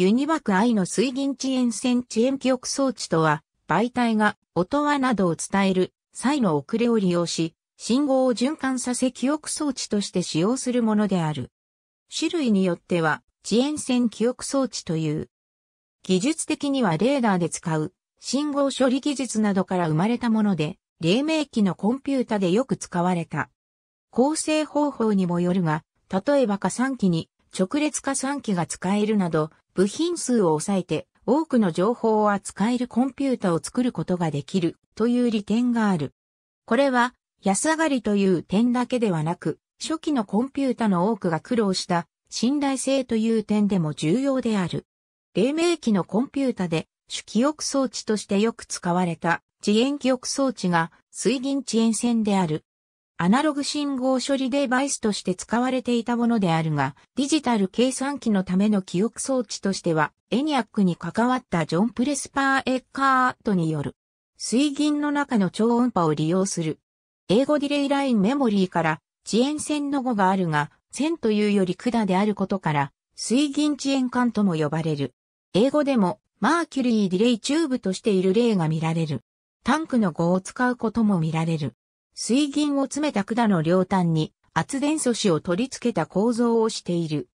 ユニバク I の水銀遅延線遅延記憶装置とは、媒体が音はなどを伝える際の遅れを利用し、信号を循環させ記憶装置として使用するものである。種類によっては遅延線記憶装置という。技術的にはレーダーで使う信号処理技術などから生まれたもので、黎明期のコンピュータでよく使われた。構成方法にもよるが、例えば加算機に直列加算機が使えるなど、部品数を抑えて多くの情報を扱えるコンピュータを作ることができるという利点がある。これは安上がりという点だけではなく、初期のコンピュータの多くが苦労した信頼性という点でも重要である。黎明期のコンピュータで主記憶装置としてよく使われた遅延記憶装置が水銀遅延線であるアナログ信号処理デバイスとして使われていたものであるが、ディジタル計算機のための記憶装置としては、エニアックに関わったジョン・プレスパー・エッカートによる、水銀の中の超音波を利用する。英語ディレイラインメモリーから遅延線の語があるが、線というより管であることから、水銀遅延管とも呼ばれる。英語でも、マーキュリーディレイチューブとしている例が見られる。タンクの語を使うことも見られる。水銀を詰めた管の両端に圧電素子を取り付けた構造をしている。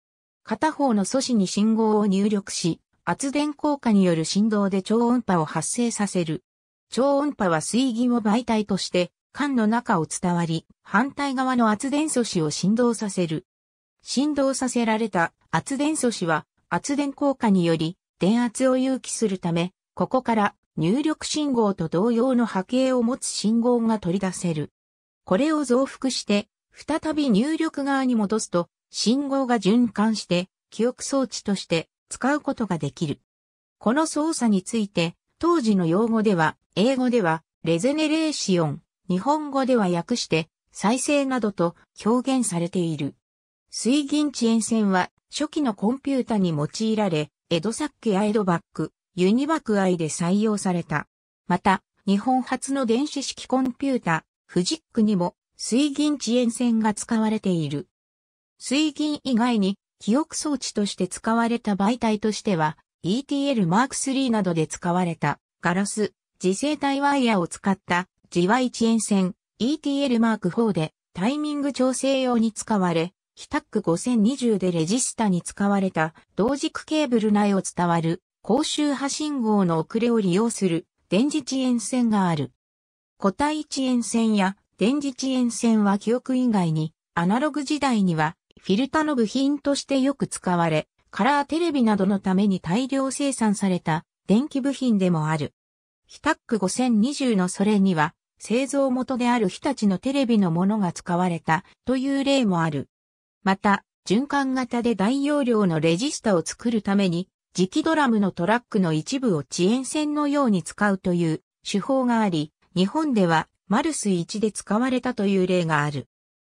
片方の素子に信号を入力し、圧電効果による振動で超音波を発生させる。超音波は水銀を媒体として管の中を伝わり、反対側の圧電素子を振動させる。振動させられた圧電素子は圧電効果により電圧を誘起するため、ここから入力信号と同様の波形を持つ信号が取り出せる。これを増幅して、再び入力側に戻すと、信号が循環して、記憶装置として使うことができる。この操作について、当時の用語では、英語では、レゼネレーション、日本語では訳して、再生などと表現されている。水銀遅延線は、初期のコンピュータに用いられ、江戸サックやエドバック、ユニバク愛で採用された。また、日本初の電子式コンピュータ、フジックにも水銀遅延線が使われている。水銀以外に記憶装置として使われた媒体としては ETL Mark III などで使われたガラス、磁性体ワイヤーを使った磁和遅延線 ETL Mark IV でタイミング調整用に使われ、ヒタック5020でレジスタに使われた同軸ケーブル内を伝わる公衆波信号の遅れを利用する電磁遅延線がある。固体遅延線や電磁遅延線は記憶以外に、アナログ時代にはフィルタの部品としてよく使われ、カラーテレビなどのために大量生産された電気部品でもある。ヒタック5020のそれには、製造元である日立のテレビのものが使われたという例もある。また、循環型で大容量のレジスタを作るために磁気ドラムのトラックの一部を遅延線のように使うという手法があり、日本ではマルス1で使われたという例がある。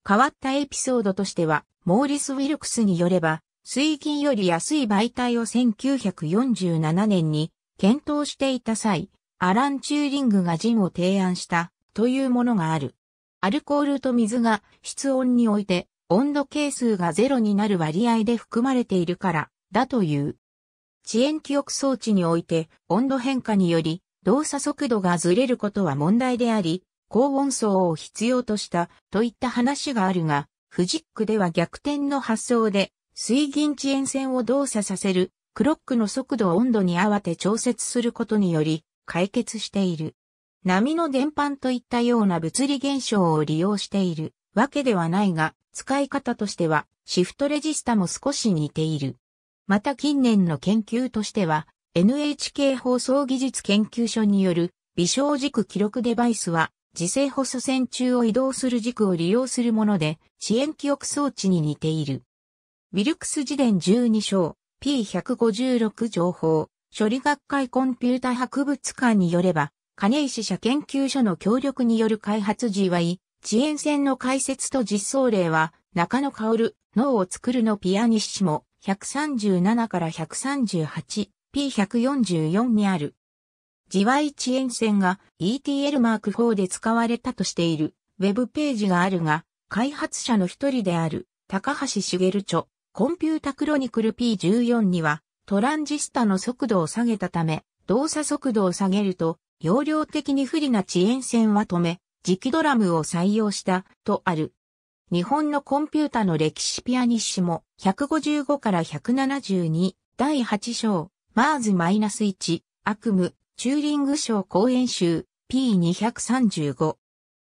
変わったエピソードとしては、モーリス・ウィルクスによれば、水銀より安い媒体を1947年に検討していた際、アラン・チューリングがジンを提案したというものがある。アルコールと水が室温において温度係数がゼロになる割合で含まれているからだという。遅延記憶装置において温度変化により動作速度がずれることは問題であり、高温層を必要としたといった話があるが、フジックでは逆転の発想で水銀遅延線を動作させるクロックの速度を温度に合わて調節することにより解決している。波の伝播といったような物理現象を利用しているわけではないが、使い方としてはシフトレジスタも少し似ている。また近年の研究としては、NHK 放送技術研究所による微小軸記録デバイスは、自制細線中を移動する軸を利用するもので、支援記憶装置に似ている。ウィルクス自伝12章 P156 情報処理学会コンピュータ博物館によれば、金石社研究所の協力による開発 GY、遅延線の解説と実装例は、中野薫、脳を作るのピアニッシモ、137から 138P144 にある。自和一円線が ETL マーク4で使われたとしているウェブページがあるが、開発者の一人である高橋茂著、コンピュータクロニクル P14 にはトランジスタの速度を下げたため、動作速度を下げると、容量的に不利な遅延線は止め、磁気ドラムを採用したとある。日本のコンピュータの歴史ピアニッシモ、155から172、第8章、マーズ -1、悪夢、チューリング賞講演集、P235。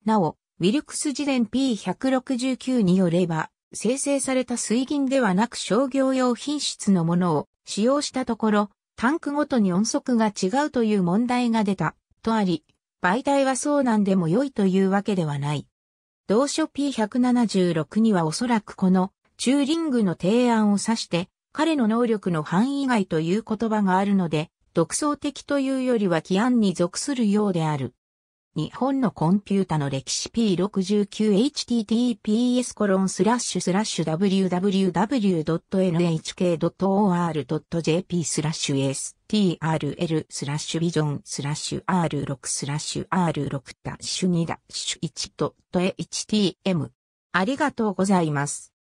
なお、ウィルクス自伝 P169 によれば、生成された水銀ではなく商業用品質のものを使用したところ、タンクごとに音速が違うという問題が出た、とあり、媒体はそうなんでも良いというわけではない。同書 P176 にはおそらくこのチューリングの提案を指して、彼の能力の範囲外という言葉があるので、独創的というよりは規案に属するようである。日本のコンピュータの歴史 P69https コロンスラッシュスラッシュ www.nhk.or.jp スラッシュ strl スラッシュビジョンスラッシュ r6 スラッシュ r6 ダッシュ2ダッシュ1 .htm ありがとうございます。